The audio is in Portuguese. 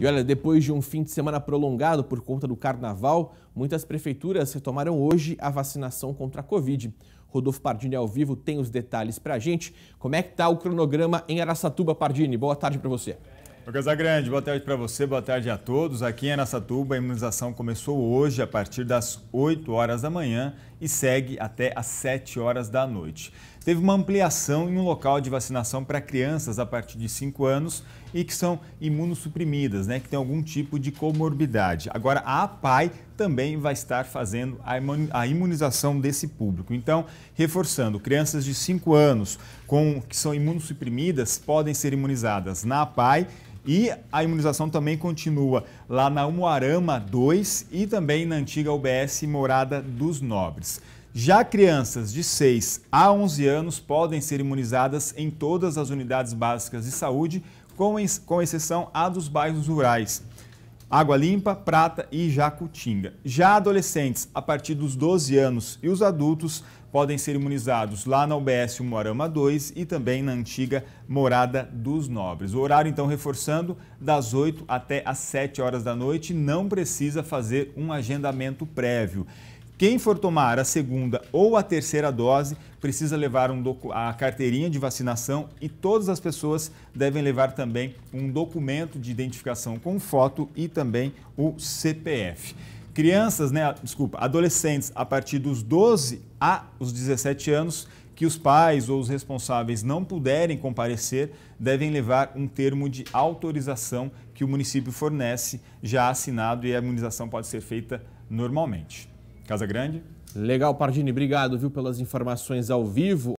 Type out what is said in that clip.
E olha, depois de um fim de semana prolongado por conta do carnaval, muitas prefeituras retomaram hoje a vacinação contra a Covid. Rodolfo Pardini ao vivo tem os detalhes para a gente. Como é que está o cronograma em Araçatuba, Pardini? Boa tarde para você. Casagrande, boa tarde para você, boa tarde a todos. Aqui em Araçatuba, a imunização começou hoje a partir das 8 horas da manhã e segue até às 7 horas da noite teve uma ampliação em um local de vacinação para crianças a partir de 5 anos e que são imunossuprimidas, né, que tem algum tipo de comorbidade. Agora, a APAI também vai estar fazendo a imunização desse público. Então, reforçando, crianças de 5 anos com, que são imunossuprimidas podem ser imunizadas na APAI e a imunização também continua lá na Umuarama 2 e também na antiga UBS Morada dos Nobres. Já crianças de 6 a 11 anos podem ser imunizadas em todas as unidades básicas de saúde, com, ex com exceção a dos bairros rurais. Água Limpa, Prata e Jacutinga. Já adolescentes a partir dos 12 anos e os adultos podem ser imunizados lá na UBS Moarama 2 e também na antiga Morada dos Nobres. O horário, então, reforçando, das 8 até às 7 horas da noite, não precisa fazer um agendamento prévio. Quem for tomar a segunda ou a terceira dose precisa levar um a carteirinha de vacinação e todas as pessoas devem levar também um documento de identificação com foto e também o CPF. Crianças, né, desculpa, adolescentes a partir dos 12 a os 17 anos que os pais ou os responsáveis não puderem comparecer, devem levar um termo de autorização que o município fornece já assinado e a imunização pode ser feita normalmente. Casa Grande. Legal, Pardini, obrigado viu, pelas informações ao vivo.